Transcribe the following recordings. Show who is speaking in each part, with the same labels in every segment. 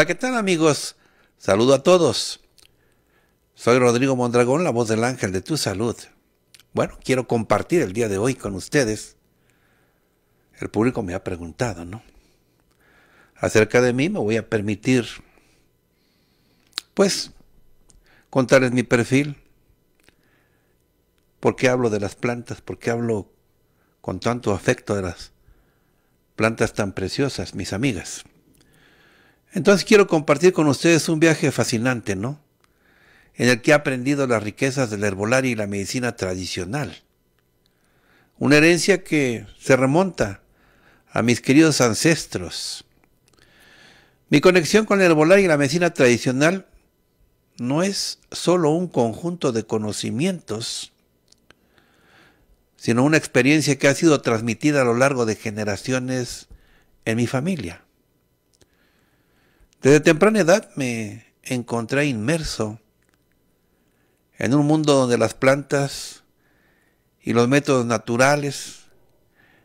Speaker 1: Hola, ¿qué tal amigos? Saludo a todos. Soy Rodrigo Mondragón, la voz del ángel de tu salud. Bueno, quiero compartir el día de hoy con ustedes. El público me ha preguntado, ¿no? Acerca de mí me voy a permitir, pues, contarles mi perfil. ¿Por qué hablo de las plantas? ¿Por qué hablo con tanto afecto de las plantas tan preciosas, mis amigas? Entonces quiero compartir con ustedes un viaje fascinante, ¿no? En el que he aprendido las riquezas del herbolario y la medicina tradicional. Una herencia que se remonta a mis queridos ancestros. Mi conexión con el herbolario y la medicina tradicional no es solo un conjunto de conocimientos, sino una experiencia que ha sido transmitida a lo largo de generaciones en mi familia. Desde temprana edad me encontré inmerso en un mundo donde las plantas y los métodos naturales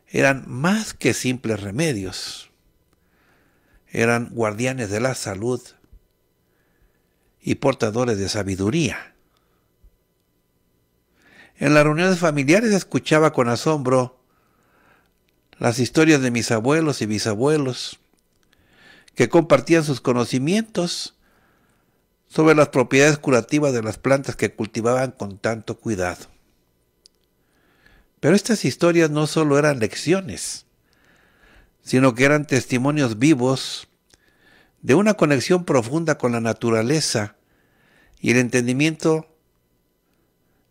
Speaker 1: eran más que simples remedios, eran guardianes de la salud y portadores de sabiduría. En las reuniones familiares escuchaba con asombro las historias de mis abuelos y bisabuelos, que compartían sus conocimientos sobre las propiedades curativas de las plantas que cultivaban con tanto cuidado. Pero estas historias no solo eran lecciones, sino que eran testimonios vivos de una conexión profunda con la naturaleza y el entendimiento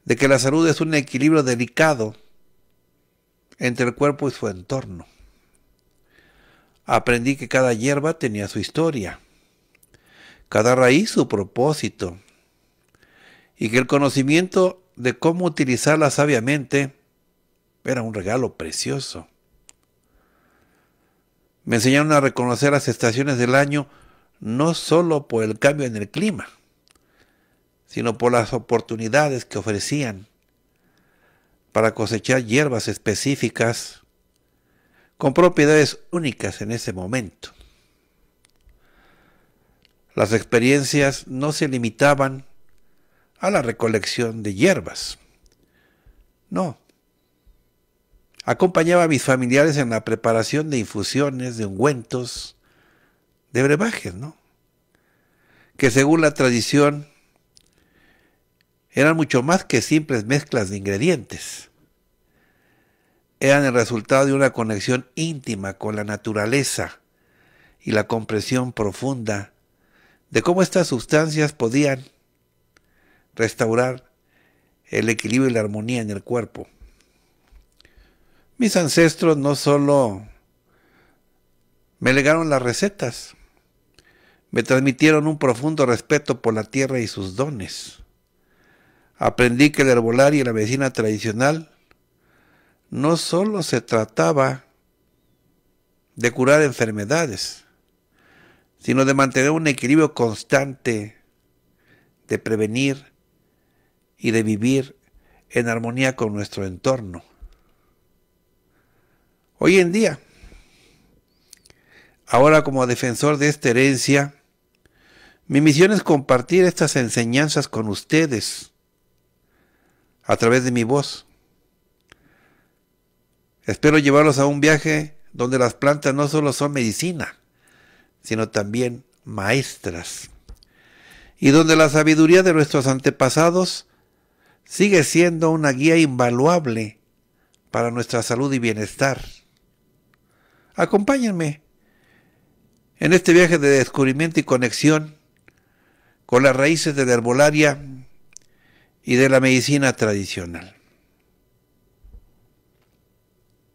Speaker 1: de que la salud es un equilibrio delicado entre el cuerpo y su entorno. Aprendí que cada hierba tenía su historia, cada raíz su propósito, y que el conocimiento de cómo utilizarla sabiamente era un regalo precioso. Me enseñaron a reconocer las estaciones del año no solo por el cambio en el clima, sino por las oportunidades que ofrecían para cosechar hierbas específicas con propiedades únicas en ese momento. Las experiencias no se limitaban a la recolección de hierbas. No. Acompañaba a mis familiares en la preparación de infusiones, de ungüentos, de brebajes, ¿no? Que según la tradición eran mucho más que simples mezclas de ingredientes eran el resultado de una conexión íntima con la naturaleza y la comprensión profunda de cómo estas sustancias podían restaurar el equilibrio y la armonía en el cuerpo. Mis ancestros no solo me legaron las recetas, me transmitieron un profundo respeto por la tierra y sus dones. Aprendí que el herbolario y la medicina tradicional no solo se trataba de curar enfermedades, sino de mantener un equilibrio constante, de prevenir y de vivir en armonía con nuestro entorno. Hoy en día, ahora como defensor de esta herencia, mi misión es compartir estas enseñanzas con ustedes a través de mi voz Espero llevarlos a un viaje donde las plantas no solo son medicina, sino también maestras, y donde la sabiduría de nuestros antepasados sigue siendo una guía invaluable para nuestra salud y bienestar. Acompáñenme en este viaje de descubrimiento y conexión con las raíces de la herbolaria y de la medicina tradicional.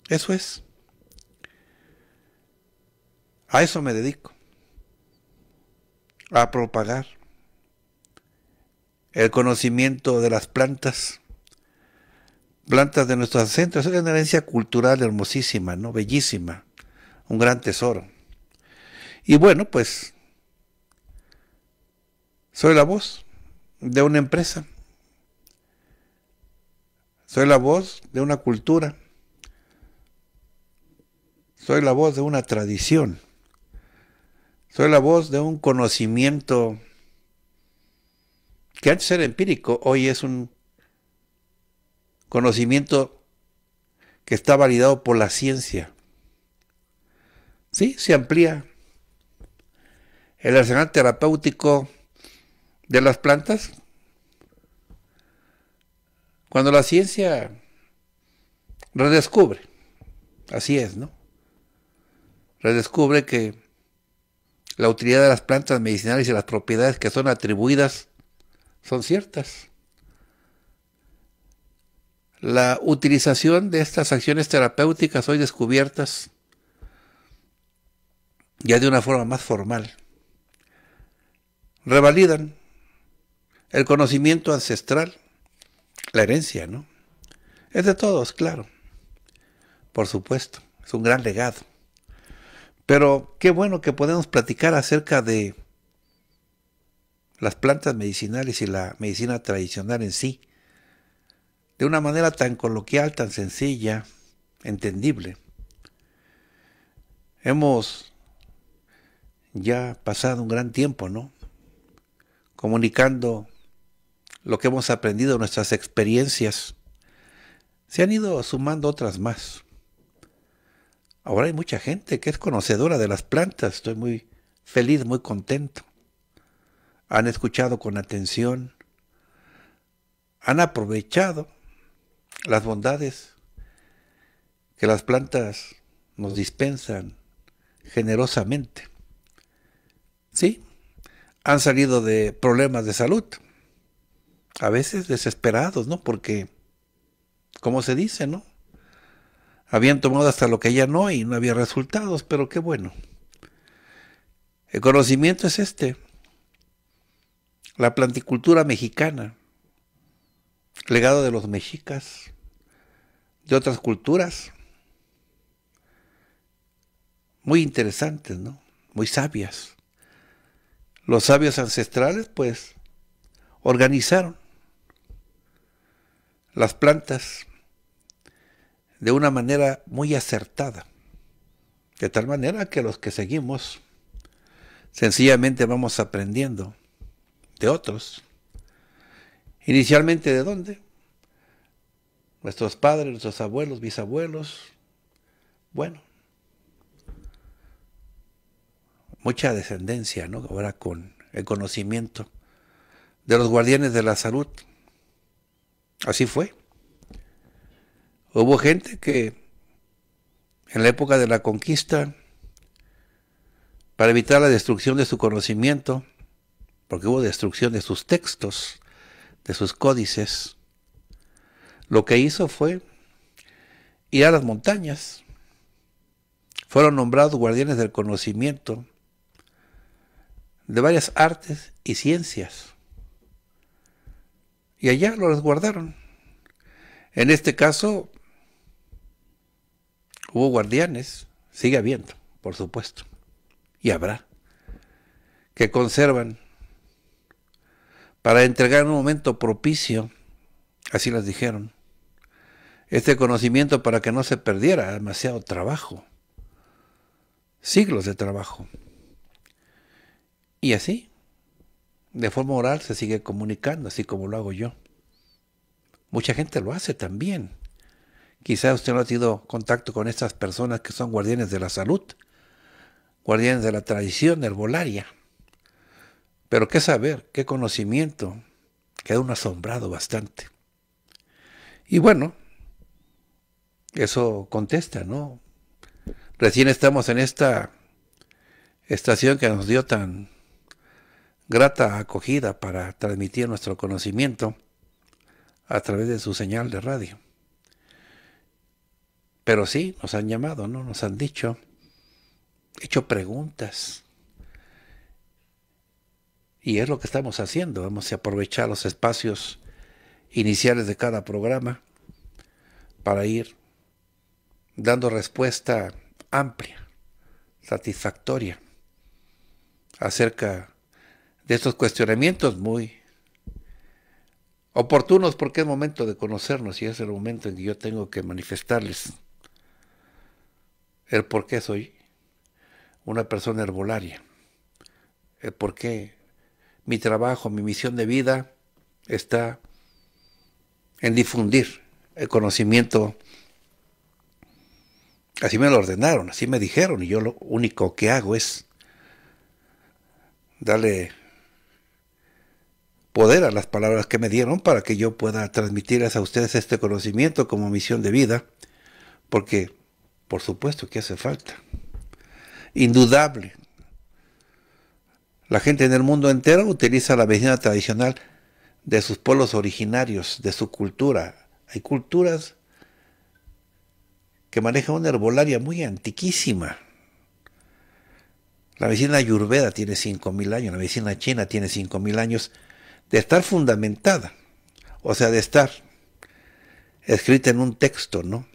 Speaker 1: Eso es. A eso me dedico. A propagar el conocimiento de las plantas, plantas de nuestros centros, Es una herencia cultural hermosísima, ¿no? Bellísima. Un gran tesoro. Y bueno, pues soy la voz de una empresa. Soy la voz de una cultura. Soy la voz de una tradición. Soy la voz de un conocimiento que antes era empírico, hoy es un conocimiento que está validado por la ciencia. Sí, se amplía el arsenal terapéutico de las plantas. Cuando la ciencia redescubre, así es, ¿no? redescubre que la utilidad de las plantas medicinales y las propiedades que son atribuidas son ciertas. La utilización de estas acciones terapéuticas hoy descubiertas ya de una forma más formal revalidan el conocimiento ancestral, la herencia, ¿no? Es de todos, claro. Por supuesto, es un gran legado. Pero qué bueno que podemos platicar acerca de las plantas medicinales y la medicina tradicional en sí, de una manera tan coloquial, tan sencilla, entendible. Hemos ya pasado un gran tiempo, ¿no? Comunicando lo que hemos aprendido, nuestras experiencias. Se han ido sumando otras más. Ahora hay mucha gente que es conocedora de las plantas. Estoy muy feliz, muy contento. Han escuchado con atención. Han aprovechado las bondades que las plantas nos dispensan generosamente. ¿Sí? Han salido de problemas de salud, a veces desesperados, ¿no? Porque, como se dice, ¿no? Habían tomado hasta lo que ya no y no había resultados, pero qué bueno. El conocimiento es este. La planticultura mexicana, legado de los mexicas, de otras culturas, muy interesantes, ¿no? Muy sabias. Los sabios ancestrales, pues, organizaron las plantas de una manera muy acertada. De tal manera que los que seguimos sencillamente vamos aprendiendo de otros. Inicialmente de dónde? Nuestros padres, nuestros abuelos, bisabuelos. Bueno, mucha descendencia, ¿no? Ahora con el conocimiento de los guardianes de la salud. Así fue. Hubo gente que en la época de la conquista, para evitar la destrucción de su conocimiento, porque hubo destrucción de sus textos, de sus códices, lo que hizo fue ir a las montañas. Fueron nombrados guardianes del conocimiento de varias artes y ciencias. Y allá lo resguardaron. En este caso, Hubo guardianes, sigue habiendo, por supuesto, y habrá, que conservan para entregar en un momento propicio, así las dijeron, este conocimiento para que no se perdiera demasiado trabajo, siglos de trabajo. Y así, de forma oral se sigue comunicando, así como lo hago yo. Mucha gente lo hace también. Quizá usted no ha tenido contacto con estas personas que son guardianes de la salud, guardianes de la tradición herbolaria. Pero qué saber, qué conocimiento, queda un asombrado bastante. Y bueno, eso contesta, ¿no? Recién estamos en esta estación que nos dio tan grata acogida para transmitir nuestro conocimiento a través de su señal de radio. Pero sí, nos han llamado, ¿no? Nos han dicho, hecho preguntas. Y es lo que estamos haciendo. Vamos a aprovechar los espacios iniciales de cada programa para ir dando respuesta amplia, satisfactoria, acerca de estos cuestionamientos muy oportunos porque es momento de conocernos y es el momento en que yo tengo que manifestarles el por qué soy una persona herbolaria, el por qué mi trabajo, mi misión de vida está en difundir el conocimiento. Así me lo ordenaron, así me dijeron, y yo lo único que hago es darle poder a las palabras que me dieron para que yo pueda transmitirles a ustedes este conocimiento como misión de vida, porque por supuesto que hace falta. Indudable. La gente en el mundo entero utiliza la medicina tradicional de sus pueblos originarios, de su cultura. Hay culturas que manejan una herbolaria muy antiquísima. La medicina ayurveda tiene 5.000 años, la medicina china tiene 5.000 años de estar fundamentada, o sea, de estar escrita en un texto, ¿no?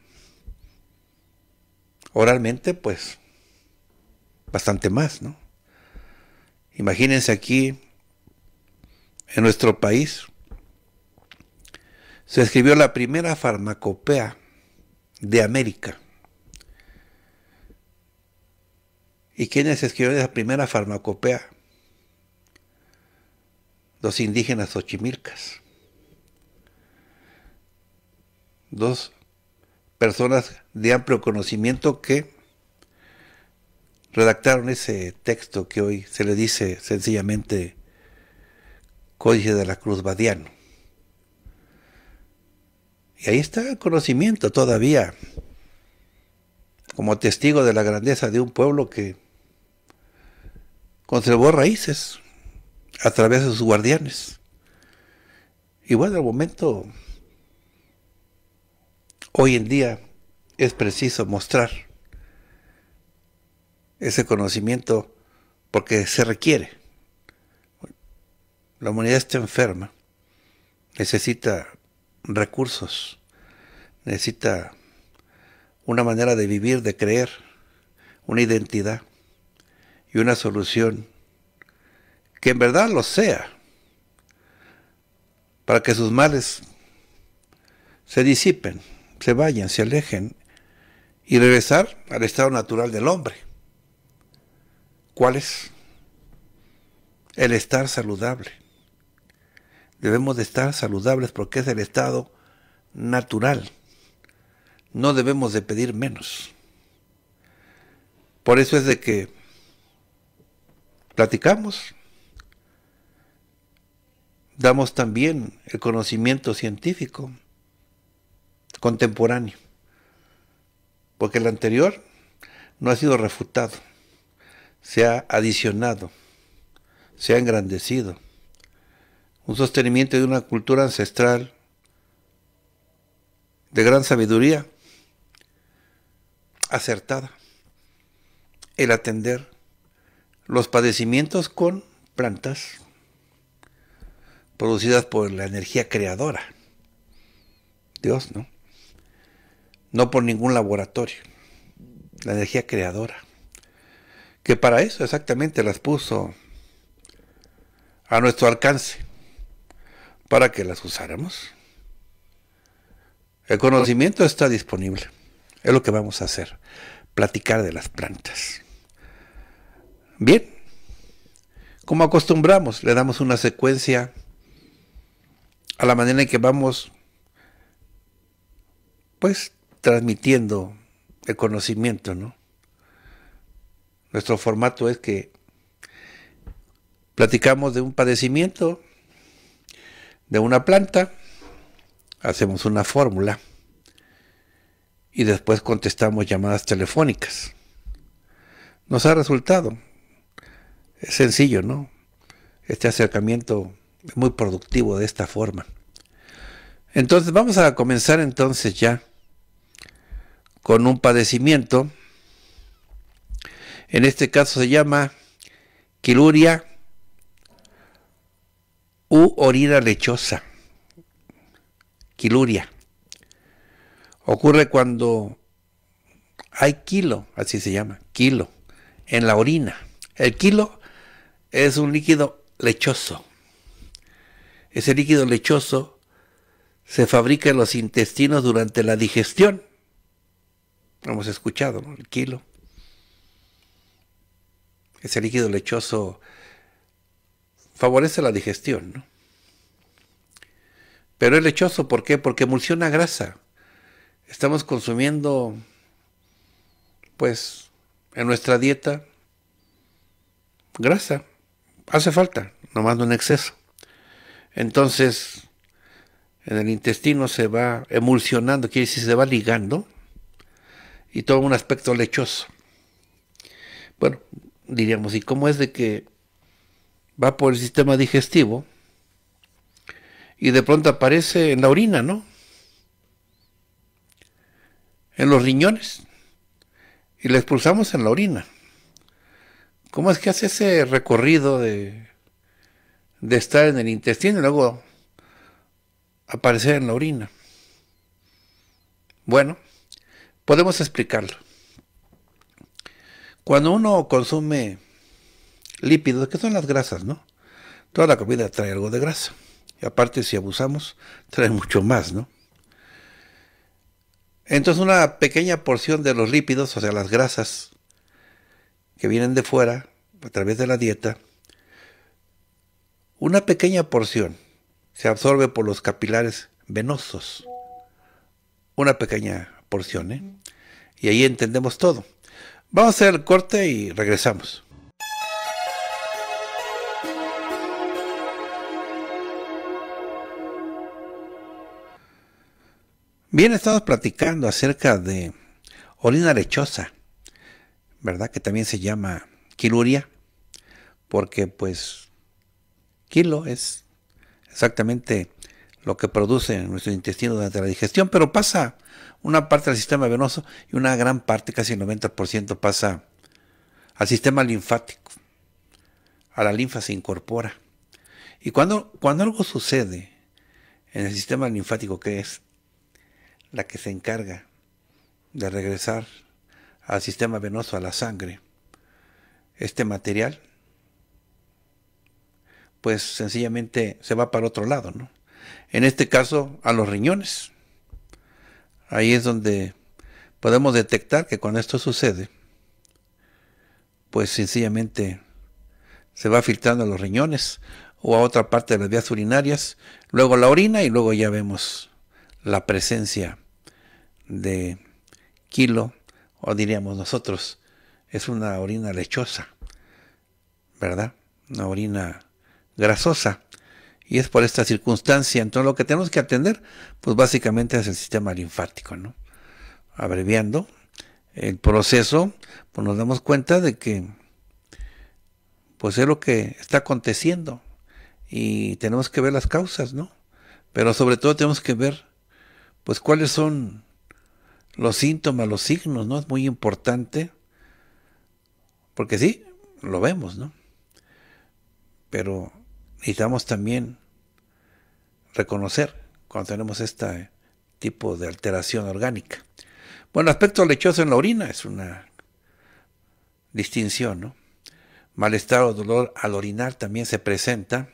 Speaker 1: Oralmente, pues, bastante más, ¿no? Imagínense aquí, en nuestro país, se escribió la primera farmacopea de América. ¿Y quiénes escribieron esa primera farmacopea? Dos indígenas ochimilcas. Dos personas de amplio conocimiento que redactaron ese texto que hoy se le dice sencillamente Códice de la Cruz Badiano. Y ahí está el conocimiento todavía, como testigo de la grandeza de un pueblo que conservó raíces a través de sus guardianes. Y bueno, al momento Hoy en día es preciso mostrar ese conocimiento porque se requiere. La humanidad está enferma, necesita recursos, necesita una manera de vivir, de creer, una identidad y una solución que en verdad lo sea, para que sus males se disipen se vayan, se alejen y regresar al estado natural del hombre. ¿Cuál es? El estar saludable. Debemos de estar saludables porque es el estado natural. No debemos de pedir menos. Por eso es de que platicamos, damos también el conocimiento científico, contemporáneo, porque el anterior no ha sido refutado, se ha adicionado, se ha engrandecido. Un sostenimiento de una cultura ancestral de gran sabiduría, acertada, el atender los padecimientos con plantas producidas por la energía creadora. Dios, ¿no? no por ningún laboratorio. La energía creadora. Que para eso exactamente las puso a nuestro alcance, para que las usáramos. El conocimiento está disponible. Es lo que vamos a hacer. Platicar de las plantas. Bien. Como acostumbramos, le damos una secuencia a la manera en que vamos, pues, transmitiendo el conocimiento, ¿no? Nuestro formato es que platicamos de un padecimiento, de una planta, hacemos una fórmula y después contestamos llamadas telefónicas. Nos ha resultado. sencillo, ¿no? Este acercamiento es muy productivo de esta forma. Entonces vamos a comenzar entonces ya con un padecimiento. En este caso se llama quiluria u orina lechosa. Quiluria. Ocurre cuando hay kilo, así se llama, kilo, en la orina. El kilo es un líquido lechoso. Ese líquido lechoso se fabrica en los intestinos durante la digestión hemos escuchado, ¿no? el kilo. Ese líquido lechoso favorece la digestión, ¿no? Pero es lechoso, ¿por qué? Porque emulsiona grasa. Estamos consumiendo, pues, en nuestra dieta grasa. Hace falta, nomás no en exceso. Entonces, en el intestino se va emulsionando, quiere decir, se va ligando y todo un aspecto lechoso. Bueno, diríamos, ¿y cómo es de que va por el sistema digestivo y de pronto aparece en la orina, ¿no? En los riñones y la expulsamos en la orina. ¿Cómo es que hace ese recorrido de, de estar en el intestino y luego aparecer en la orina? Bueno, Podemos explicarlo. Cuando uno consume lípidos, que son las grasas, ¿no? Toda la comida trae algo de grasa. Y aparte, si abusamos, trae mucho más, ¿no? Entonces, una pequeña porción de los lípidos, o sea, las grasas que vienen de fuera, a través de la dieta, una pequeña porción se absorbe por los capilares venosos. Una pequeña y ahí entendemos todo. Vamos a hacer el corte y regresamos. Bien, estamos platicando acerca de orina lechosa, ¿verdad? Que también se llama quiluria, porque pues kilo es exactamente lo que produce en nuestro intestino durante la digestión, pero pasa una parte al sistema venoso y una gran parte, casi el 90%, pasa al sistema linfático. A la linfa se incorpora. Y cuando, cuando algo sucede en el sistema linfático, que es la que se encarga de regresar al sistema venoso, a la sangre, este material, pues sencillamente se va para otro lado, ¿no? en este caso a los riñones. Ahí es donde podemos detectar que cuando esto sucede, pues sencillamente se va filtrando a los riñones o a otra parte de las vías urinarias, luego la orina y luego ya vemos la presencia de kilo, o diríamos nosotros, es una orina lechosa, ¿verdad? Una orina grasosa y es por esta circunstancia. Entonces lo que tenemos que atender, pues básicamente es el sistema linfático, ¿no? Abreviando el proceso, pues nos damos cuenta de que pues es lo que está aconteciendo y tenemos que ver las causas, ¿no? Pero sobre todo tenemos que ver pues cuáles son los síntomas, los signos, ¿no? Es muy importante porque sí, lo vemos, ¿no? Pero necesitamos también reconocer cuando tenemos este tipo de alteración orgánica. Bueno, aspecto lechoso en la orina es una distinción, ¿no? Malestar o dolor al orinar también se presenta,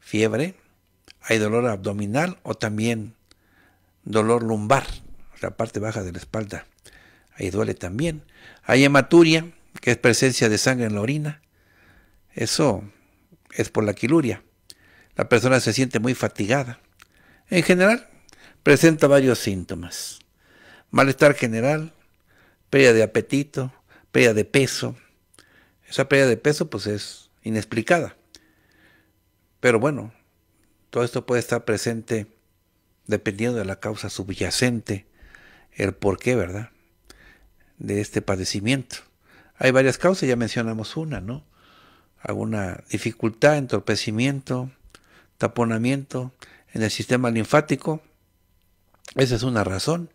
Speaker 1: fiebre, hay dolor abdominal o también dolor lumbar, la parte baja de la espalda, ahí duele también. Hay hematuria, que es presencia de sangre en la orina, eso es por la quiluria. La persona se siente muy fatigada. En general, presenta varios síntomas. Malestar general, pérdida de apetito, pérdida de peso. Esa pérdida de peso pues es inexplicada. Pero bueno, todo esto puede estar presente dependiendo de la causa subyacente, el porqué, ¿verdad? De este padecimiento. Hay varias causas, ya mencionamos una, ¿no? alguna dificultad, entorpecimiento, taponamiento en el sistema linfático. Esa es una razón.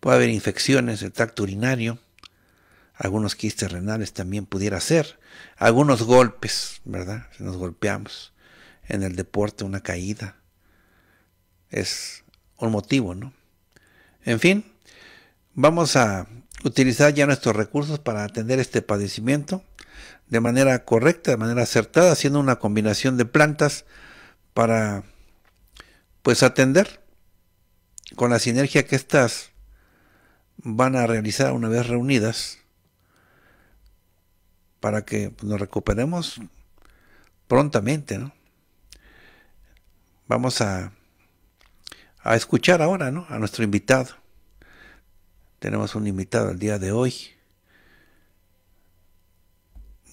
Speaker 1: Puede haber infecciones del tracto urinario, algunos quistes renales también pudiera ser, algunos golpes, ¿verdad? Si nos golpeamos en el deporte, una caída, es un motivo, ¿no? En fin, vamos a utilizar ya nuestros recursos para atender este padecimiento de manera correcta, de manera acertada, haciendo una combinación de plantas para pues atender con la sinergia que estas van a realizar una vez reunidas para que pues, nos recuperemos prontamente, Vamos a, a escuchar ahora, ¿no? A nuestro invitado. Tenemos un invitado el día de hoy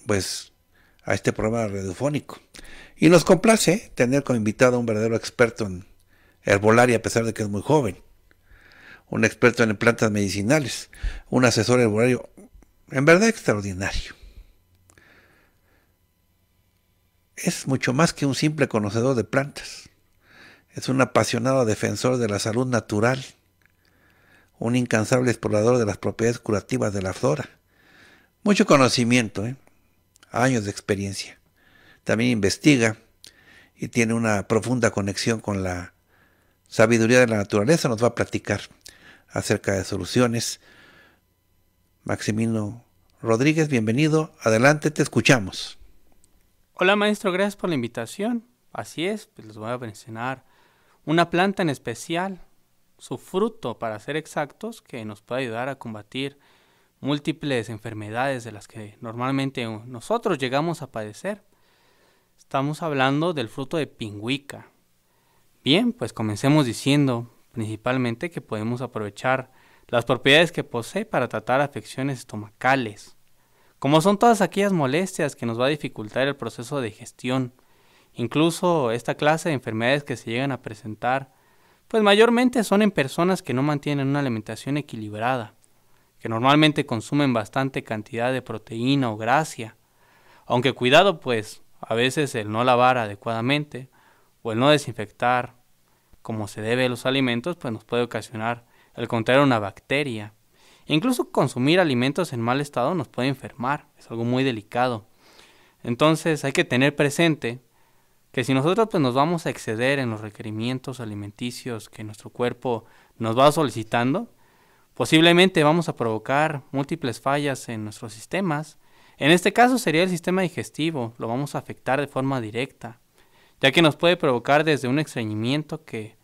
Speaker 1: pues a este programa radiofónico. Y nos complace tener como invitado a un verdadero experto en herbolaria, a pesar de que es muy joven, un experto en plantas medicinales, un asesor herbolario, en verdad extraordinario. Es mucho más que un simple conocedor de plantas. Es un apasionado defensor de la salud natural, un incansable explorador de las propiedades curativas de la flora. Mucho conocimiento, ¿eh? años de experiencia. También investiga y tiene una profunda conexión con la sabiduría de la naturaleza. Nos va a platicar acerca de soluciones. Maximino Rodríguez, bienvenido. Adelante, te escuchamos.
Speaker 2: Hola maestro, gracias por la invitación. Así es, pues, les voy a mencionar una planta en especial, su fruto para ser exactos, que nos puede ayudar a combatir múltiples enfermedades de las que normalmente nosotros llegamos a padecer. Estamos hablando del fruto de pingüica. Bien, pues comencemos diciendo principalmente que podemos aprovechar las propiedades que posee para tratar afecciones estomacales, como son todas aquellas molestias que nos va a dificultar el proceso de digestión, incluso esta clase de enfermedades que se llegan a presentar, pues mayormente son en personas que no mantienen una alimentación equilibrada que normalmente consumen bastante cantidad de proteína o gracia... Aunque cuidado pues, a veces el no lavar adecuadamente o el no desinfectar como se debe los alimentos, pues nos puede ocasionar el contraer una bacteria. incluso consumir alimentos en mal estado nos puede enfermar, es algo muy delicado. Entonces hay que tener presente que si nosotros pues, nos vamos a exceder en los requerimientos alimenticios que nuestro cuerpo nos va solicitando, Posiblemente vamos a provocar múltiples fallas en nuestros sistemas. En este caso sería el sistema digestivo, lo vamos a afectar de forma directa, ya que nos puede provocar desde un estreñimiento que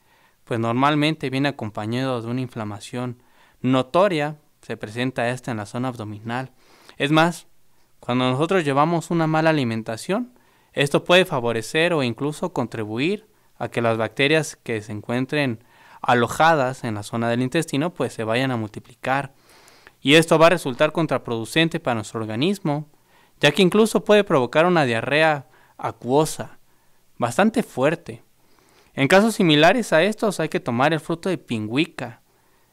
Speaker 2: pues normalmente viene acompañado de una inflamación notoria, se presenta esta en la zona abdominal. Es más, cuando nosotros llevamos una mala alimentación, esto puede favorecer o incluso contribuir a que las bacterias que se encuentren alojadas en la zona del intestino pues se vayan a multiplicar. Y esto va a resultar contraproducente para nuestro organismo, ya que incluso puede provocar una diarrea acuosa, bastante fuerte. En casos similares a estos hay que tomar el fruto de pingüica.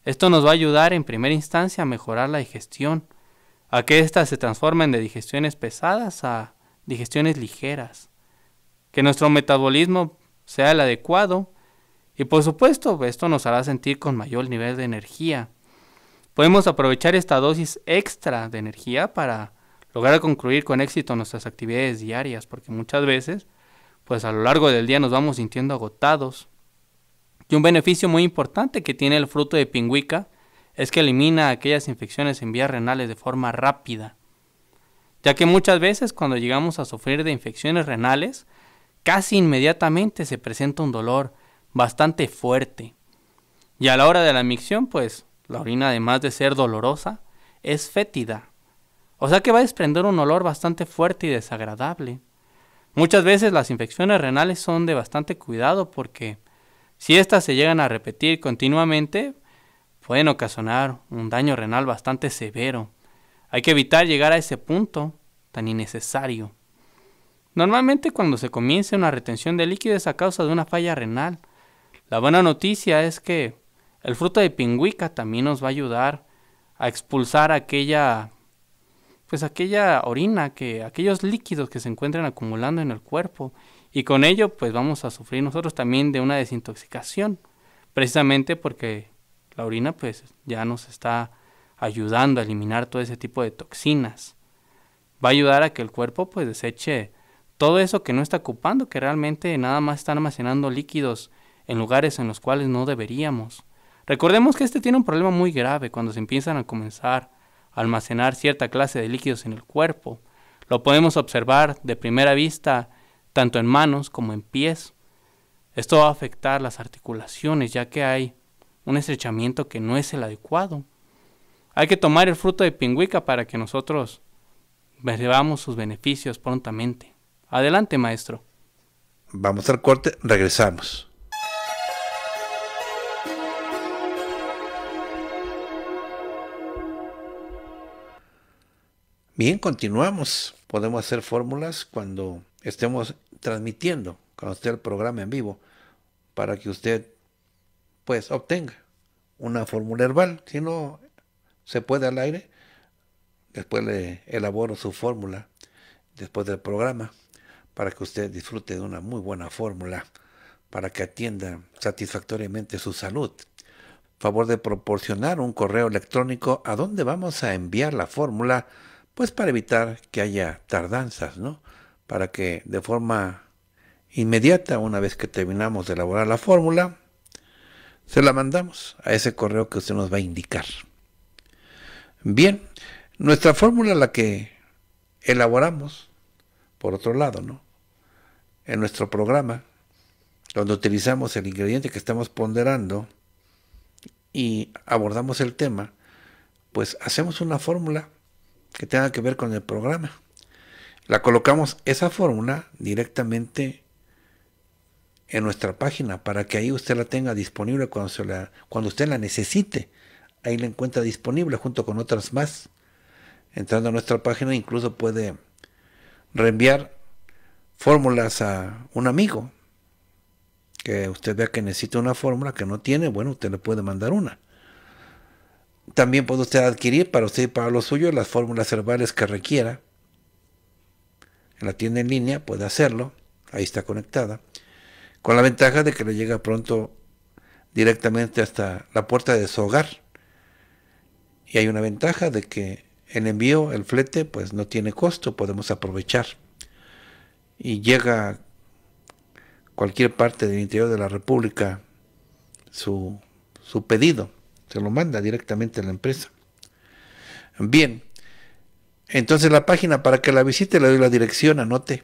Speaker 2: Esto nos va a ayudar en primera instancia a mejorar la digestión, a que éstas se transformen de digestiones pesadas a digestiones ligeras, que nuestro metabolismo sea el adecuado y por supuesto, esto nos hará sentir con mayor nivel de energía. Podemos aprovechar esta dosis extra de energía para lograr concluir con éxito nuestras actividades diarias, porque muchas veces, pues a lo largo del día nos vamos sintiendo agotados. Y un beneficio muy importante que tiene el fruto de pingüica es que elimina aquellas infecciones en vías renales de forma rápida, ya que muchas veces cuando llegamos a sufrir de infecciones renales, casi inmediatamente se presenta un dolor, bastante fuerte. Y a la hora de la micción, pues la orina además de ser dolorosa, es fétida. O sea que va a desprender un olor bastante fuerte y desagradable. Muchas veces las infecciones renales son de bastante cuidado porque si éstas se llegan a repetir continuamente, pueden ocasionar un daño renal bastante severo. Hay que evitar llegar a ese punto tan innecesario. Normalmente cuando se comienza una retención de líquido es a causa de una falla renal la buena noticia es que el fruto de pingüica también nos va a ayudar a expulsar aquella pues aquella orina que aquellos líquidos que se encuentran acumulando en el cuerpo y con ello pues vamos a sufrir nosotros también de una desintoxicación precisamente porque la orina pues ya nos está ayudando a eliminar todo ese tipo de toxinas va a ayudar a que el cuerpo pues deseche todo eso que no está ocupando que realmente nada más está almacenando líquidos en lugares en los cuales no deberíamos. Recordemos que este tiene un problema muy grave cuando se empiezan a comenzar a almacenar cierta clase de líquidos en el cuerpo. Lo podemos observar de primera vista tanto en manos como en pies. Esto va a afectar las articulaciones ya que hay un estrechamiento que no es el adecuado. Hay que tomar el fruto de pingüica para que nosotros veamos sus beneficios prontamente. Adelante, maestro.
Speaker 1: Vamos al corte, regresamos. Bien, continuamos. Podemos hacer fórmulas cuando estemos transmitiendo, cuando esté el programa en vivo, para que usted pues obtenga una fórmula herbal. Si no se puede al aire, después le elaboro su fórmula después del programa para que usted disfrute de una muy buena fórmula para que atienda satisfactoriamente su salud. Favor de proporcionar un correo electrónico a dónde vamos a enviar la fórmula pues para evitar que haya tardanzas, ¿no? Para que de forma inmediata, una vez que terminamos de elaborar la fórmula, se la mandamos a ese correo que usted nos va a indicar. Bien, nuestra fórmula la que elaboramos, por otro lado, ¿no? En nuestro programa, donde utilizamos el ingrediente que estamos ponderando y abordamos el tema, pues hacemos una fórmula que tenga que ver con el programa. La colocamos esa fórmula directamente en nuestra página para que ahí usted la tenga disponible cuando, usted la necesite. Ahí la encuentra disponible junto con otras más. Entrando a nuestra página incluso puede reenviar fórmulas a un amigo que usted vea que necesita una fórmula que no tiene, bueno, usted le puede mandar una. También puede usted adquirir para usted y para lo suyo las fórmulas herbales que requiera. En la tienda en línea puede hacerlo. Ahí está conectada. Con la ventaja de que le llega pronto directamente hasta la puerta de su hogar. Y hay una ventaja de que el envío, el flete, pues no tiene costo, podemos aprovechar. Y llega a cualquier parte del interior de la República su, su pedido se lo manda directamente a la empresa. Bien, entonces la página para que la visite le doy la dirección, anote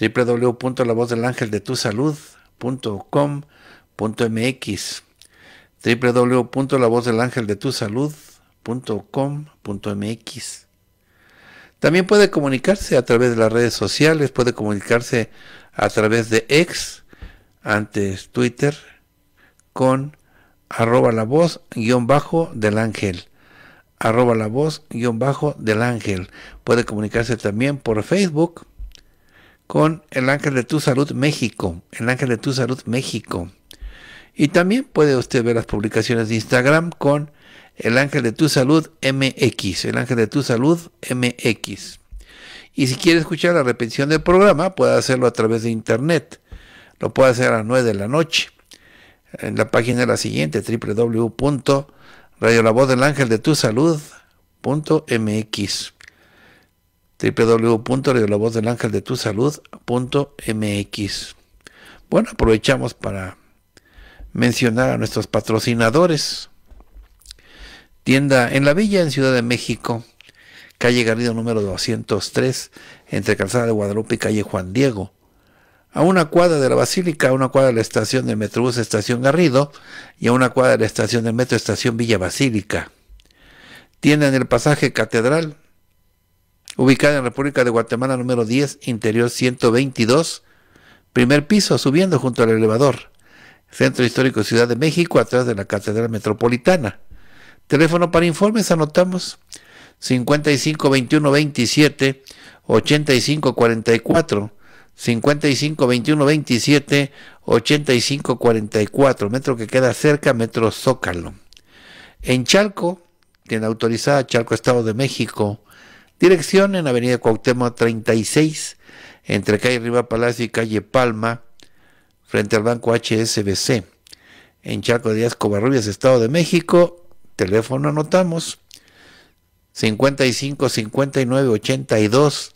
Speaker 1: www.lavozdelangeldetusalud.com.mx www.lavozdelangeldetusalud.com.mx También puede comunicarse a través de las redes sociales, puede comunicarse a través de X, antes Twitter, con arroba la voz guión bajo del ángel arroba la voz guión bajo del ángel puede comunicarse también por facebook con el ángel de tu salud México el ángel de tu salud México y también puede usted ver las publicaciones de Instagram con el ángel de tu salud MX el ángel de tu salud MX y si quiere escuchar la repetición del programa puede hacerlo a través de internet lo puede hacer a las 9 de la noche en La página de la siguiente, www.radiolavozdelangeldetusalud.mx www.radiolavozdelangeldetusalud.mx Bueno, aprovechamos para mencionar a nuestros patrocinadores. Tienda en la Villa, en Ciudad de México, calle Garrido número 203, entre Calzada de Guadalupe y calle Juan Diego a una cuadra de la Basílica, a una cuadra de la estación de Metrobús Estación Garrido y a una cuadra de la estación del Metro Estación Villa Basílica. Tienen en el pasaje Catedral, ubicada en República de Guatemala número 10, interior 122, primer piso, subiendo junto al elevador. Centro Histórico Ciudad de México, atrás de la Catedral Metropolitana. Teléfono para informes, anotamos 55 21 55 21 27 85 44, metro que queda cerca, metro Zócalo. En Chalco, tiene autorizada Chalco Estado de México, dirección en Avenida Cuauhtémoc 36, entre calle Riva Palacio y calle Palma, frente al banco HSBC. En Chalco de Díaz Covarrubias, Estado de México, teléfono anotamos 55 59 82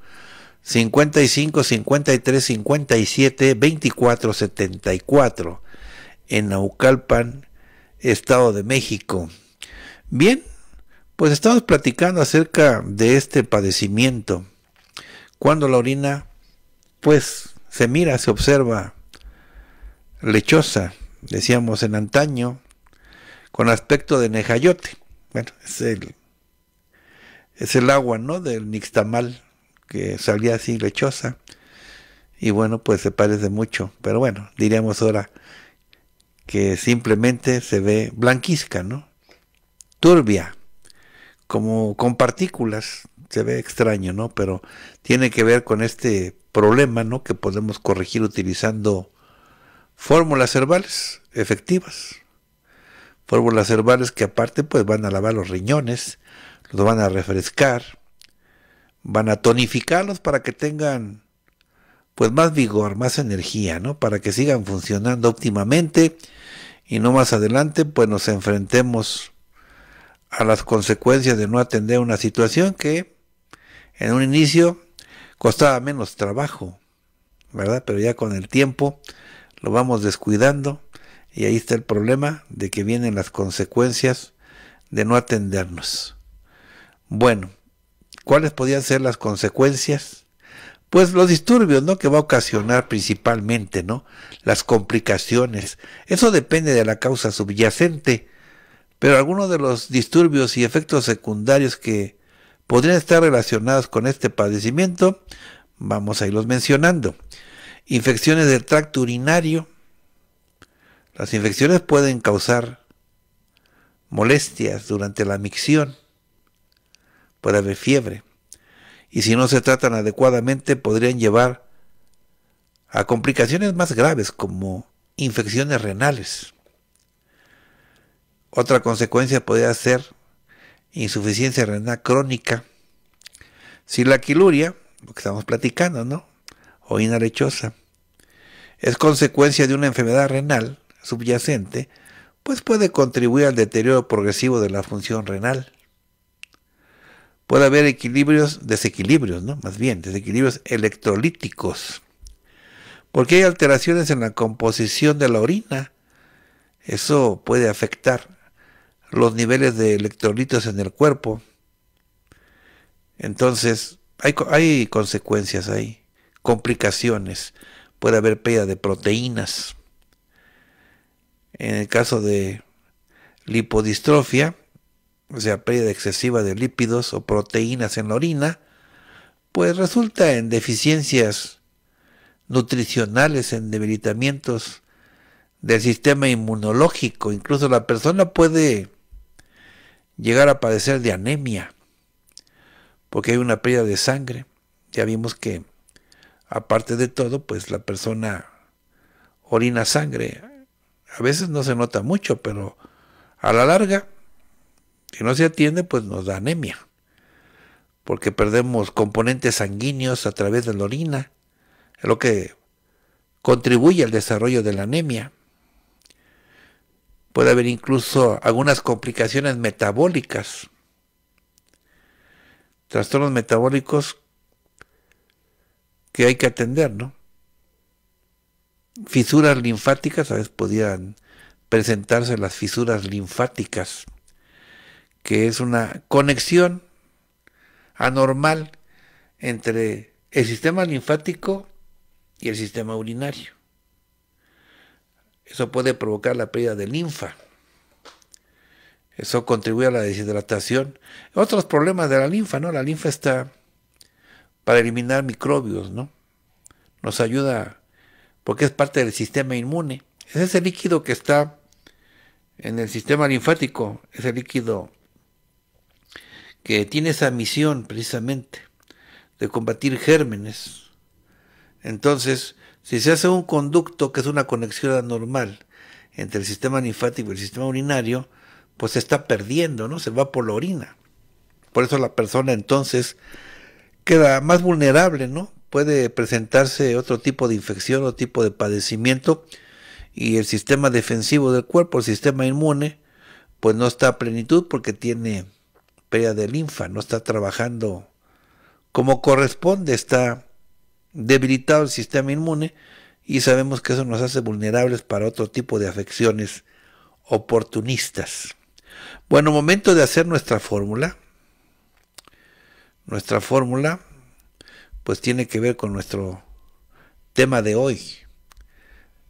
Speaker 1: 55 53 57 24 74 en Naucalpan, Estado de México. Bien, pues estamos platicando acerca de este padecimiento. Cuando la orina, pues se mira, se observa lechosa, decíamos en antaño, con aspecto de nejayote. Bueno, es el, es el agua, ¿no? Del nixtamal que salía así lechosa. Y bueno, pues se parece mucho. Pero bueno, diríamos ahora que simplemente se ve blanquizca, ¿no? Turbia, como con partículas. Se ve extraño, ¿no? Pero tiene que ver con este problema, ¿no? Que podemos corregir utilizando fórmulas herbales efectivas. Fórmulas herbales que aparte pues van a lavar los riñones, los van a refrescar, van a tonificarlos para que tengan pues más vigor, más energía, ¿no? Para que sigan funcionando óptimamente y no más adelante pues nos enfrentemos a las consecuencias de no atender una situación que en un inicio costaba menos trabajo, ¿verdad? Pero ya con el tiempo lo vamos descuidando y ahí está el problema de que vienen las consecuencias de no atendernos. Bueno, ¿Cuáles podrían ser las consecuencias? Pues los disturbios, ¿no? Que va a ocasionar principalmente, ¿no? Las complicaciones. Eso depende de la causa subyacente. Pero algunos de los disturbios y efectos secundarios que podrían estar relacionados con este padecimiento, vamos a irlos mencionando. Infecciones del tracto urinario. Las infecciones pueden causar molestias durante la micción puede haber fiebre. Y si no se tratan adecuadamente podrían llevar a complicaciones más graves como infecciones renales. Otra consecuencia podría ser insuficiencia renal crónica. Si la quiluria, lo que estamos platicando, ¿no? o lechosa, es consecuencia de una enfermedad renal subyacente, pues puede contribuir al deterioro progresivo de la función renal puede haber equilibrios, desequilibrios, ¿no? Más bien, desequilibrios electrolíticos. Porque hay alteraciones en la composición de la orina. Eso puede afectar los niveles de electrolitos en el cuerpo. Entonces, hay, consecuencias ahí, complicaciones. Puede haber pérdida de proteínas. En el caso de lipodistrofia, o sea, pérdida excesiva de lípidos o proteínas en la orina, pues resulta en deficiencias nutricionales, en debilitamientos del sistema inmunológico. Incluso la persona puede llegar a padecer de anemia, porque hay una pérdida de sangre. Ya vimos que, aparte de todo, pues la persona orina sangre. A veces no se nota mucho, pero a la larga si no se atiende, pues nos da anemia, porque perdemos componentes sanguíneos a través de la orina, Es lo que contribuye al desarrollo de la anemia. Puede haber incluso algunas complicaciones metabólicas, trastornos metabólicos que hay que atender, ¿no? Fisuras linfáticas, a veces podían presentarse las fisuras linfáticas que es una conexión anormal entre el sistema linfático y el sistema urinario. Eso puede provocar la pérdida de linfa. Eso contribuye a la deshidratación. Otros problemas de la linfa, ¿no? La linfa está para eliminar microbios, ¿no? Nos ayuda porque es parte del sistema inmune. Es ese líquido que está en el sistema linfático, ese líquido que tiene esa misión precisamente de combatir gérmenes. Entonces, si se hace un conducto que es una conexión anormal entre el sistema linfático y el sistema urinario, pues se está perdiendo, ¿no? Se va por la orina. Por eso la persona entonces queda más vulnerable, ¿no? Puede presentarse otro tipo de infección o tipo de padecimiento y el sistema defensivo del cuerpo, el sistema inmune, pues no está a plenitud porque tiene pérdida de linfa, no está trabajando como corresponde, está debilitado el sistema inmune y sabemos que eso nos hace vulnerables para otro tipo de afecciones oportunistas. Bueno, momento de hacer nuestra fórmula. Nuestra fórmula pues tiene que ver con nuestro tema de hoy.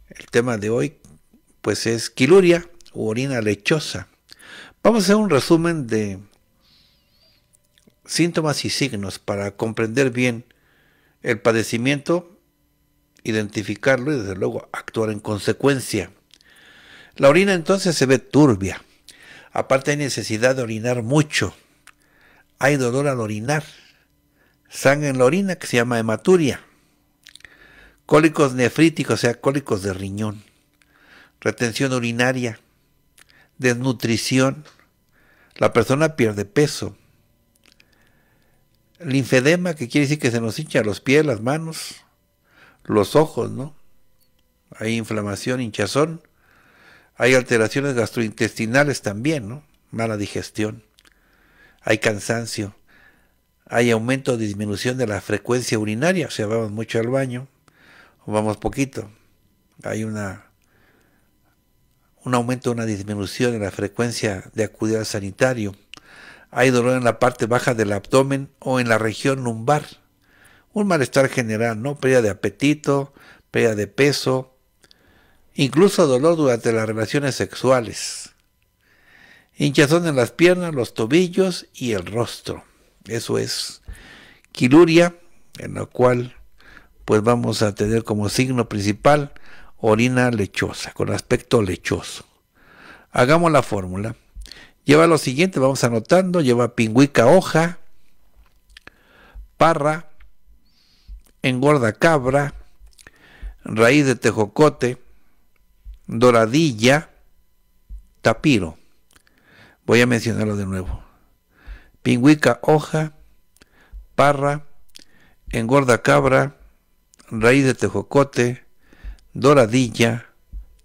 Speaker 1: El tema de hoy pues es quiluria u orina lechosa. Vamos a hacer un resumen de síntomas y signos para comprender bien el padecimiento, identificarlo y desde luego actuar en consecuencia. La orina entonces se ve turbia. Aparte hay necesidad de orinar mucho. Hay dolor al orinar. Sangre en la orina que se llama hematuria. Cólicos nefríticos, o sea, cólicos de riñón. Retención urinaria. Desnutrición. La persona pierde peso linfedema, que quiere decir que se nos hincha los pies, las manos, los ojos, ¿no? Hay inflamación, hinchazón. Hay alteraciones gastrointestinales también, ¿no? Mala digestión. Hay cansancio. Hay aumento o disminución de la frecuencia urinaria, o sea, vamos mucho al baño o vamos poquito. Hay una un aumento, o una disminución en la frecuencia de acudir al sanitario hay dolor en la parte baja del abdomen o en la región lumbar. Un malestar general, ¿no? Pérdida de apetito, pérdida de peso, incluso dolor durante las relaciones sexuales. Hinchazón en las piernas, los tobillos y el rostro. Eso es quiluria, en la cual pues vamos a tener como signo principal orina lechosa, con aspecto lechoso. Hagamos la fórmula. Lleva lo siguiente, vamos anotando, lleva pingüica hoja, parra, engorda cabra, raíz de tejocote, doradilla, tapiro. Voy a mencionarlo de nuevo. Pingüica hoja, parra, engorda cabra, raíz de tejocote, doradilla,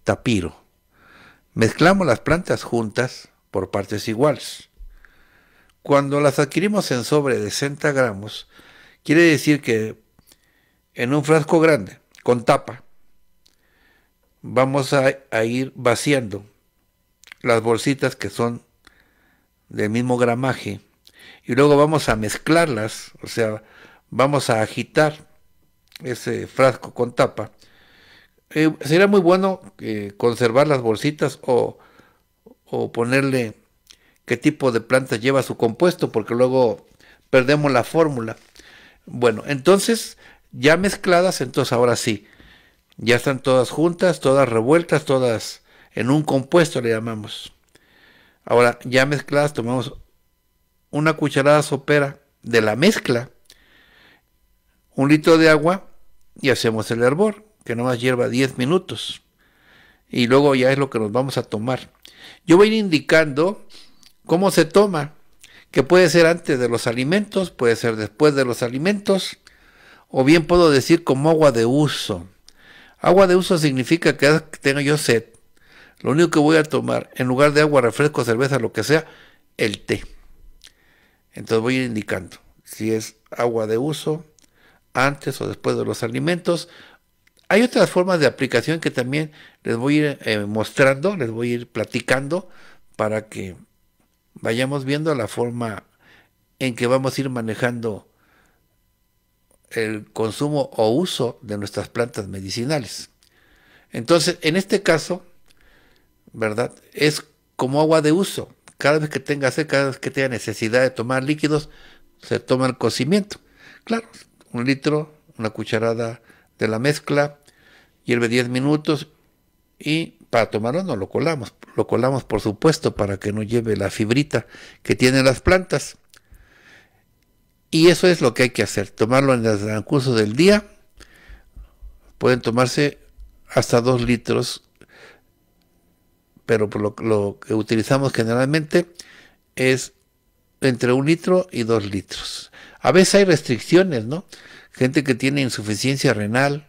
Speaker 1: tapiro. Mezclamos las plantas juntas por partes iguales. Cuando las adquirimos en sobre de 60 gramos, quiere decir que en un frasco grande, con tapa, vamos a, ir vaciando las bolsitas que son del mismo gramaje y luego vamos a mezclarlas, o sea, vamos a agitar ese frasco con tapa. Será eh, sería muy bueno eh, conservar las bolsitas o o ponerle qué tipo de planta lleva su compuesto, porque luego perdemos la fórmula. Bueno, entonces ya mezcladas, entonces ahora sí, ya están todas juntas, todas revueltas, todas en un compuesto le llamamos. Ahora ya mezcladas tomamos una cucharada sopera de la mezcla, un litro de agua y hacemos el hervor, que nomás hierva 10 minutos y luego ya es lo que nos vamos a tomar. Yo voy a ir indicando cómo se toma, que puede ser antes de los alimentos, puede ser después de los alimentos, o bien puedo decir como agua de uso. Agua de uso significa que Tengo yo sed. Lo único que voy a tomar, en lugar de agua, refresco, cerveza, lo que sea, el té. Entonces voy a ir indicando si es agua de uso, antes o después de los alimentos, hay otras formas de aplicación que también les voy a ir eh, mostrando, les voy a ir platicando para que vayamos viendo la forma en que vamos a ir manejando el consumo o uso de nuestras plantas medicinales. Entonces, en este caso, ¿verdad? Es como agua de uso. Cada vez que tenga sed, cada vez que tenga necesidad de tomar líquidos, se toma el cocimiento. Claro, un litro, una cucharada de la mezcla, hierve 10 minutos y para tomarlo no lo colamos. Lo colamos, por supuesto, para que no lleve la fibrita que tienen las plantas. Y eso es lo que hay que hacer, tomarlo en el transcurso del día. Pueden tomarse hasta 2 litros, pero lo, lo, que utilizamos generalmente es entre un litro y 2 litros. A veces hay restricciones, ¿no? gente que tiene insuficiencia renal,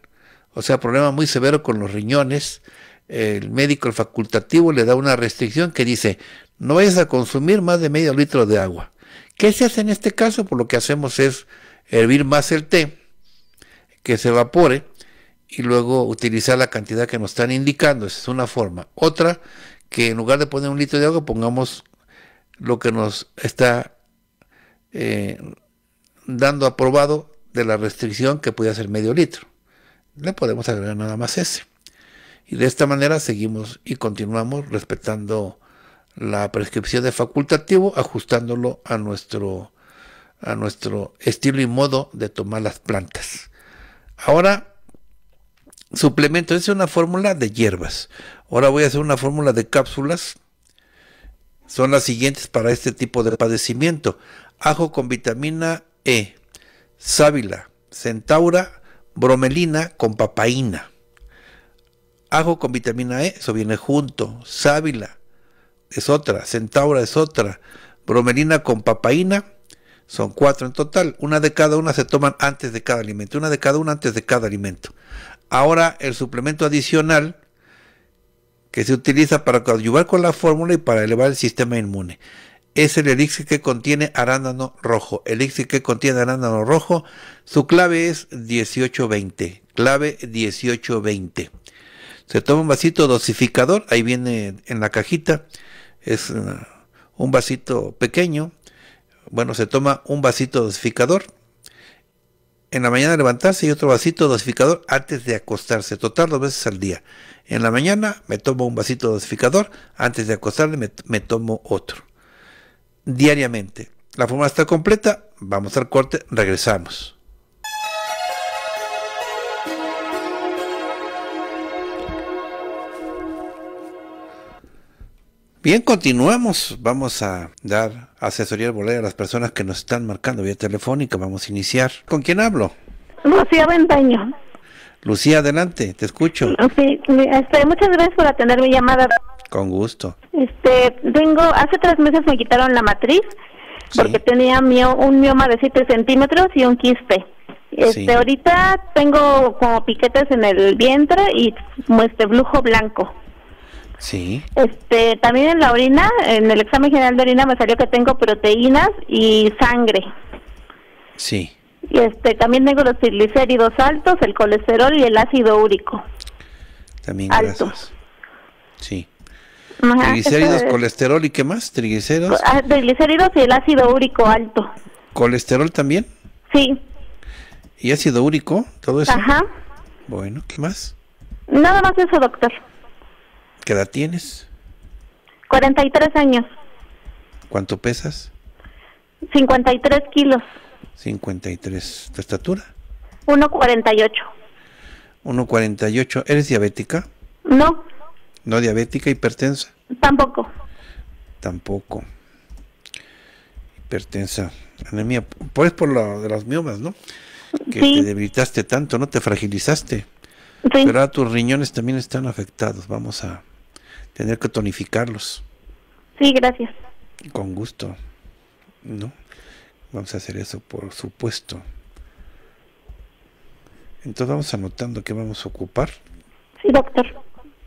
Speaker 1: o sea, problema muy severo con los riñones. El médico, facultativo, le da una restricción que dice, no vayas a consumir más de medio litro de agua. ¿Qué se hace en este caso? Pues lo que hacemos es hervir más el té, que se evapore, y luego utilizar la cantidad que nos están indicando. Esa es una forma. Otra, que en lugar de poner un litro de agua, pongamos lo que nos está eh, dando aprobado de la restricción que podía ser medio litro. Le podemos agregar nada más ese. Y de esta manera seguimos y continuamos respetando la prescripción de facultativo, ajustándolo a nuestro, a nuestro estilo y modo de tomar las plantas. Ahora, suplemento, es una fórmula de hierbas. Ahora voy a hacer una fórmula de cápsulas. Son las siguientes para este tipo de padecimiento. Ajo con vitamina E, sábila, centaura, bromelina con papaína. Ajo con vitamina E, eso viene junto. Sábila es otra, centaura es otra, bromelina con papaína, son cuatro en total. Una de cada una se toman antes de cada alimento, una de cada una antes de cada alimento. Ahora el suplemento adicional que se utiliza para ayudar con la fórmula y para elevar el sistema inmune es el elixir que contiene arándano rojo. Elixir que contiene arándano rojo, su clave es 1820. Clave 1820. Se toma un vasito dosificador, ahí viene en la cajita, es uh, un vasito pequeño. Bueno, se toma un vasito dosificador. En la mañana levantarse y otro vasito dosificador antes de acostarse, total dos veces al día. En la mañana me tomo un vasito dosificador, antes de acostarme me tomo otro diariamente. La fórmula está completa, vamos al corte, regresamos. Bien, continuamos. Vamos a dar asesoría al bolero a las personas que nos están marcando vía telefónica. Vamos a iniciar. ¿Con quién hablo?
Speaker 3: Lucía Bendaño.
Speaker 1: Lucía, adelante, te escucho.
Speaker 3: Sí, este, muchas gracias por atender mi llamada.
Speaker 1: Con gusto.
Speaker 3: Este, tengo, hace tres meses me quitaron la matriz porque tenía un mioma de 7 centímetros y un quiste. Este, ahorita tengo como piquetes en el vientre y este flujo blanco. Sí. Este, también en la orina, en el examen general de orina me salió que tengo proteínas y sangre. Sí. Y este, también tengo los triglicéridos altos, el colesterol y el ácido úrico.
Speaker 1: También altos. Sí
Speaker 3: triglicéridos,
Speaker 1: colesterol y qué más, triglicéridos. Ah,
Speaker 3: triglicéridos y el ácido úrico alto.
Speaker 1: ¿Colesterol también? Sí. ¿Y ácido úrico? ¿Todo eso? Ajá. Bueno, ¿qué más?
Speaker 3: Nada más eso, doctor.
Speaker 1: ¿Qué edad tienes?
Speaker 3: 43 años.
Speaker 1: ¿Cuánto pesas?
Speaker 3: 53 kilos.
Speaker 1: 53. ¿Tu estatura?
Speaker 3: 1,48.
Speaker 1: 1,48. ¿Eres diabética? No. ¿No diabética, hipertensa? Tampoco. Tampoco. Hipertensa. Anemia. Pues por lo de las miomas, ¿no? Que te debilitaste tanto, ¿no? Te fragilizaste. Sí. Pero ahora tus riñones también están afectados. Vamos a tener que tonificarlos. Sí, gracias. Con gusto. ¿No? Vamos a hacer eso, por supuesto. Entonces vamos anotando qué vamos a ocupar. Sí, doctor.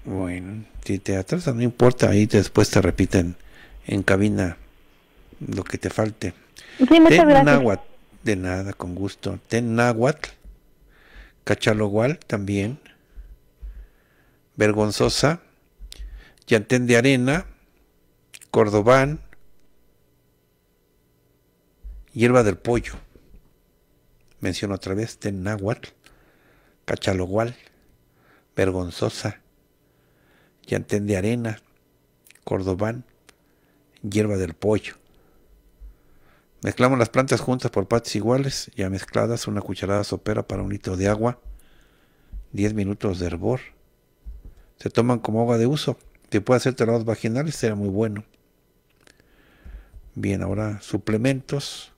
Speaker 1: Bueno, si te atrasas, no importa, ahí después te repiten en cabina lo que te falte. Ten náhuatl, de nada, con gusto. Ten náhuatl, cachalogual también, vergonzosa, yantén de arena, cordobán, hierba del pollo. Menciono otra vez, ten náhuatl, cachalogual, vergonzosa, Yantén de Arena, Cordobán, Hierba del Pollo. Mezclamos las plantas juntas por partes iguales, ya mezcladas, una cucharada sopera para un litro de agua, 10 minutos de hervor. Se toman como agua de uso. Si puede hacer telados vaginales, será muy bueno. Bien, ahora suplementos.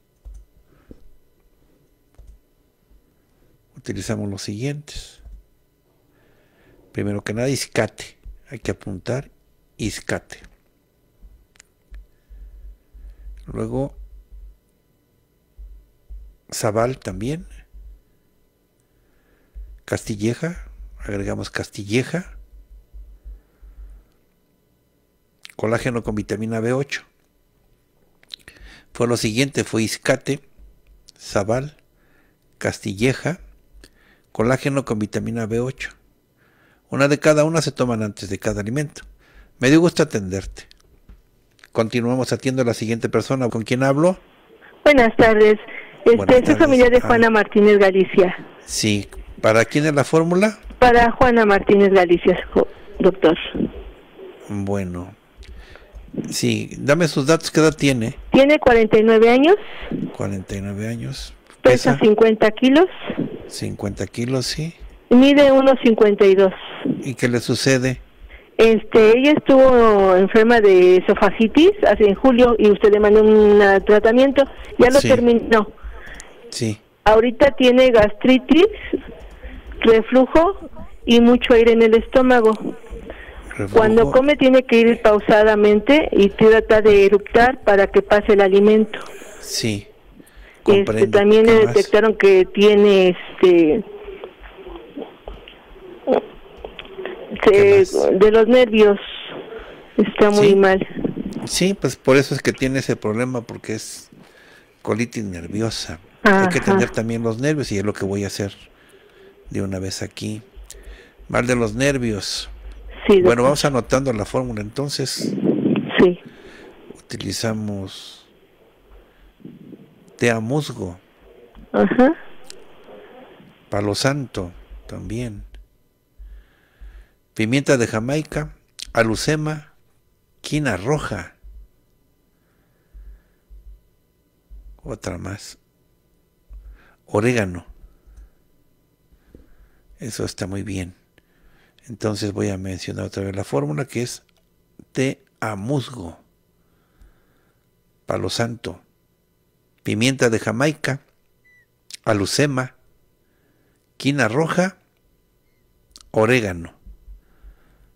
Speaker 1: Utilizamos los siguientes. Primero que nada, iscate hay que apuntar Iscate. Luego Zabal también. Castilleja, agregamos Castilleja. Colágeno con vitamina B8. Fue lo siguiente, fue Iscate, Zabal, Castilleja, colágeno con vitamina B8. Una de cada una se toman antes de cada alimento. Me dio gusto atenderte. Continuamos atiendo a la siguiente
Speaker 3: persona. ¿Con quien hablo? Buenas tardes. Este, este familia de ah. Juana Martínez Galicia.
Speaker 1: Sí. ¿Para quién es la fórmula?
Speaker 3: Para Juana Martínez Galicia, doctor.
Speaker 1: Bueno. Sí, dame sus datos. ¿Qué edad tiene?
Speaker 3: Tiene 49 años.
Speaker 1: 49 años. Pesa, pesa
Speaker 3: 50 kilos.
Speaker 1: 50 kilos, sí.
Speaker 3: Mide 1,52.
Speaker 1: ¿Y qué le sucede?
Speaker 3: Este, ella estuvo enferma de esofagitis hace en julio y usted le mandó un tratamiento, ya lo terminó. Sí. Ahorita tiene gastritis, reflujo y mucho aire en el estómago. Cuando come tiene que ir pausadamente y trata de eruptar para que pase el alimento.
Speaker 1: Sí. Este, también le
Speaker 3: detectaron que tiene este de los nervios. Está muy mal.
Speaker 1: Sí, pues por eso es que tiene ese problema, porque es colitis nerviosa. Hay que tener también los nervios y es lo que voy a hacer de una vez aquí. Mal de los nervios. Sí, bueno, vamos anotando la fórmula entonces. Sí. Utilizamos tea musgo. Ajá. Palo santo también pimienta de Jamaica, alucema, quina roja. Otra más. Orégano. Eso está muy bien. Entonces voy a mencionar otra vez la fórmula que es té a musgo, palo santo, pimienta de Jamaica, alucema, quina roja, orégano.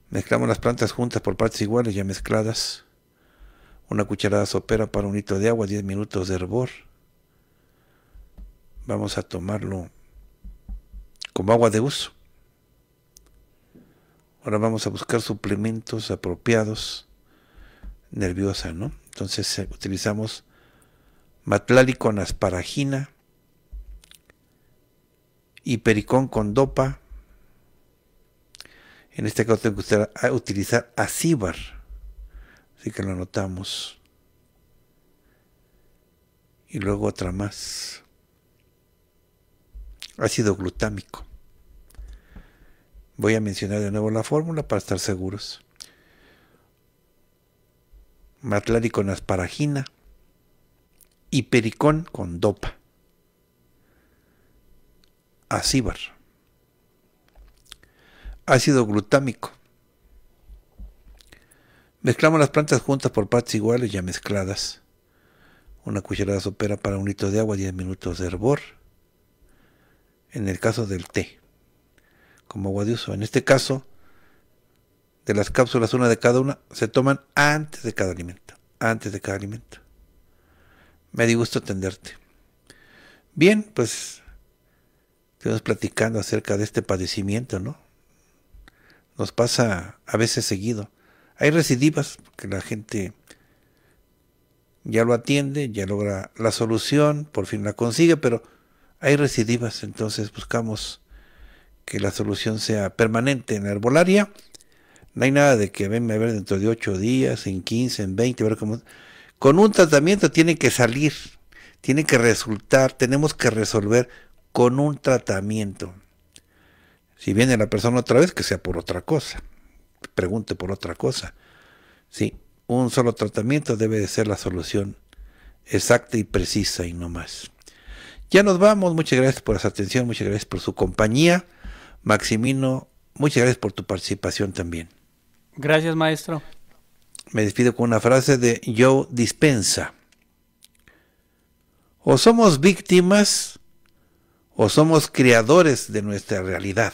Speaker 1: Mezclamos las plantas juntas por partes iguales ya mezcladas. Una cucharada sopera para un litro de agua, 10 minutos de hervor. Vamos a tomarlo como agua de uso. Ahora vamos a buscar suplementos apropiados. Nerviosa, ¿no? Entonces eh, utilizamos matlali con asparagina, hipericón con dopa, en este caso tengo que ah, utilizar acíbar. Así que lo anotamos. Y luego otra más. Ácido glutámico. Voy a mencionar de nuevo la fórmula para estar seguros. Matlari con asparagina y con dopa. Acíbar ácido glutámico. Mezclamos las plantas juntas por partes iguales ya mezcladas. Una cucharada sopera para un litro de agua, 10 minutos de hervor. En el caso del té, como agua de uso. En este caso, de las cápsulas, una de cada una, se toman antes de cada alimento. Antes de cada alimento. Me di gusto atenderte. Bien, pues estamos platicando acerca de este padecimiento, ¿no? Nos pasa a veces seguido. Hay recidivas que la gente ya lo atiende, ya logra la solución, por fin la consigue, pero hay recidivas, entonces buscamos que la solución sea permanente en la herbolaria. No hay nada de que venga a ver dentro de 8 días, en 15, en 20, ver cómo... Con un tratamiento tiene que salir, tiene que resultar, tenemos que resolver con un tratamiento. Si viene la persona otra vez, que sea por otra cosa. Pregunte por otra cosa. Sí, un solo tratamiento debe de ser la solución exacta y precisa y no más. Ya nos vamos. Muchas gracias por su atención. Muchas gracias por su compañía. Maximino, muchas gracias por tu participación también.
Speaker 2: Gracias, maestro.
Speaker 1: Me despido con una frase de Joe Dispensa. O somos víctimas o somos creadores de nuestra realidad.